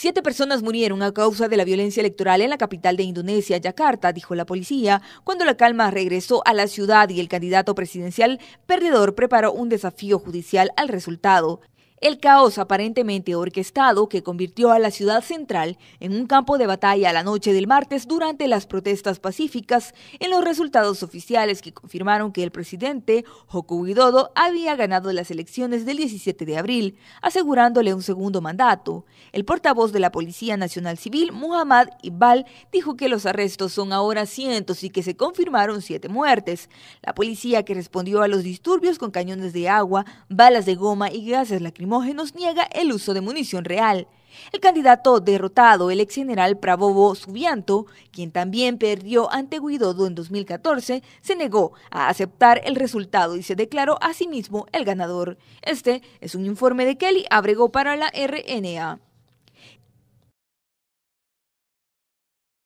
Siete personas murieron a causa de la violencia electoral en la capital de Indonesia, Yakarta, dijo la policía, cuando la calma regresó a la ciudad y el candidato presidencial perdedor preparó un desafío judicial al resultado. El caos aparentemente orquestado que convirtió a la ciudad central en un campo de batalla la noche del martes durante las protestas pacíficas en los resultados oficiales que confirmaron que el presidente Joko Widodo había ganado las elecciones del 17 de abril, asegurándole un segundo mandato. El portavoz de la Policía Nacional Civil, Muhammad Ibal dijo que los arrestos son ahora cientos y que se confirmaron siete muertes. La policía que respondió a los disturbios con cañones de agua, balas de goma y gases lacrimógenos niega el uso de munición real. El candidato derrotado, el ex general Prabowo Subianto, quien también perdió ante Guidodo en 2014, se negó a aceptar el resultado y se declaró a sí mismo el ganador. Este es un informe de Kelly Abrego para la RNA.